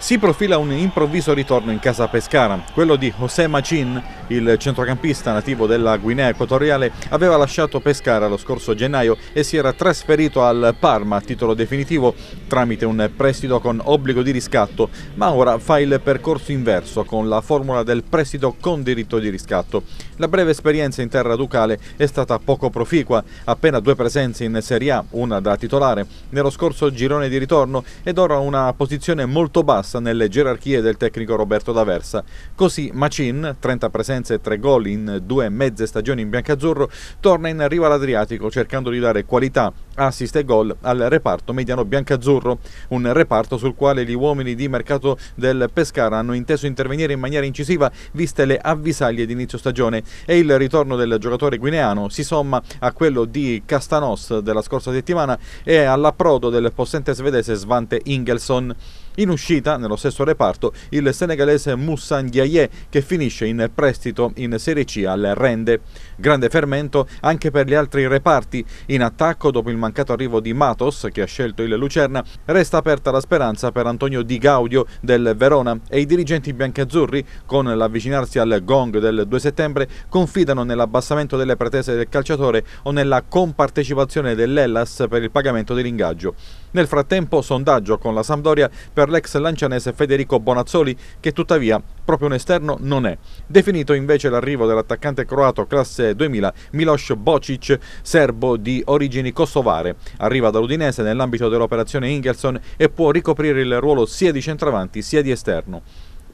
Si profila un improvviso ritorno in casa Pescara. Quello di José Machin, il centrocampista nativo della Guinea Equatoriale, aveva lasciato Pescara lo scorso gennaio e si era trasferito al Parma a titolo definitivo tramite un prestito con obbligo di riscatto, ma ora fa il percorso inverso con la formula del prestito con diritto di riscatto. La breve esperienza in terra ducale è stata poco proficua, appena due presenze in Serie A, una da titolare, nello scorso girone di ritorno ed ora una posizione molto bassa Versa nelle gerarchie del tecnico Roberto D'Aversa. Così Macin, 30 presenze e 3 gol in due mezze stagioni in biancazzurro, torna in riva all'Adriatico cercando di dare qualità assist e gol al reparto mediano biancazzurro, un reparto sul quale gli uomini di mercato del Pescara hanno inteso intervenire in maniera incisiva viste le avvisaglie di inizio stagione e il ritorno del giocatore guineano si somma a quello di Castanos della scorsa settimana e all'approdo del possente svedese Svante Ingelson. In uscita, nello stesso reparto, il senegalese Moussan Diaye che finisce in prestito in Serie C al Rende. Grande fermento anche per gli altri reparti. In attacco, dopo il mancato mancato arrivo di Matos, che ha scelto il Lucerna, resta aperta la speranza per Antonio Di Gaudio del Verona e i dirigenti biancazzurri, con l'avvicinarsi al gong del 2 settembre, confidano nell'abbassamento delle pretese del calciatore o nella compartecipazione dell'Ellas per il pagamento dell'ingaggio. Nel frattempo sondaggio con la Sampdoria per l'ex lancianese Federico Bonazzoli che tuttavia proprio un esterno non è. Definito invece l'arrivo dell'attaccante croato classe 2000 Miloš Bocic, serbo di origini kosovare. Arriva dall'Udinese nell'ambito dell'operazione Ingelson e può ricoprire il ruolo sia di centravanti sia di esterno.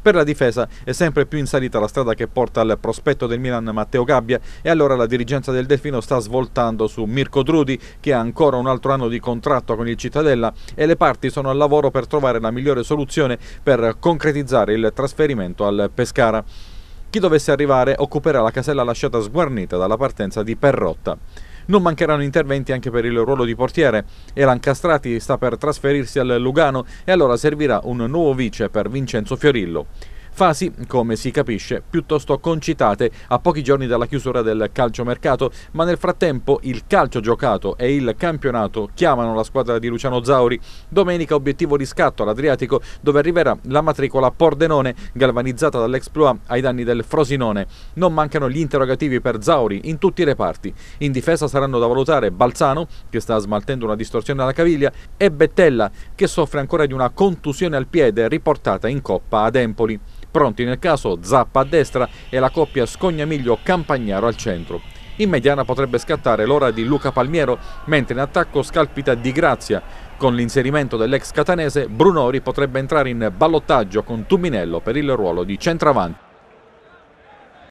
Per la difesa è sempre più in salita la strada che porta al prospetto del Milan Matteo Gabbia e allora la dirigenza del Delfino sta svoltando su Mirko Drudi che ha ancora un altro anno di contratto con il Cittadella e le parti sono al lavoro per trovare la migliore soluzione per concretizzare il trasferimento al Pescara. Chi dovesse arrivare occuperà la casella lasciata sguarnita dalla partenza di Perrotta. Non mancheranno interventi anche per il ruolo di portiere. Elan Castrati sta per trasferirsi al Lugano e allora servirà un nuovo vice per Vincenzo Fiorillo. Fasi, come si capisce, piuttosto concitate a pochi giorni dalla chiusura del calciomercato, ma nel frattempo il calcio giocato e il campionato chiamano la squadra di Luciano Zauri. Domenica obiettivo riscatto all'Adriatico, dove arriverà la matricola Pordenone, galvanizzata dall'Exploa ai danni del Frosinone. Non mancano gli interrogativi per Zauri in tutti i reparti. In difesa saranno da valutare Balzano, che sta smaltendo una distorsione alla caviglia, e Bettella, che soffre ancora di una contusione al piede riportata in coppa ad Empoli pronti nel caso Zappa a destra e la coppia Scognamiglio-Campagnaro al centro. In mediana potrebbe scattare l'ora di Luca Palmiero, mentre in attacco scalpita Di Grazia. Con l'inserimento dell'ex catanese, Brunori potrebbe entrare in ballottaggio con Tuminello per il ruolo di centravanti.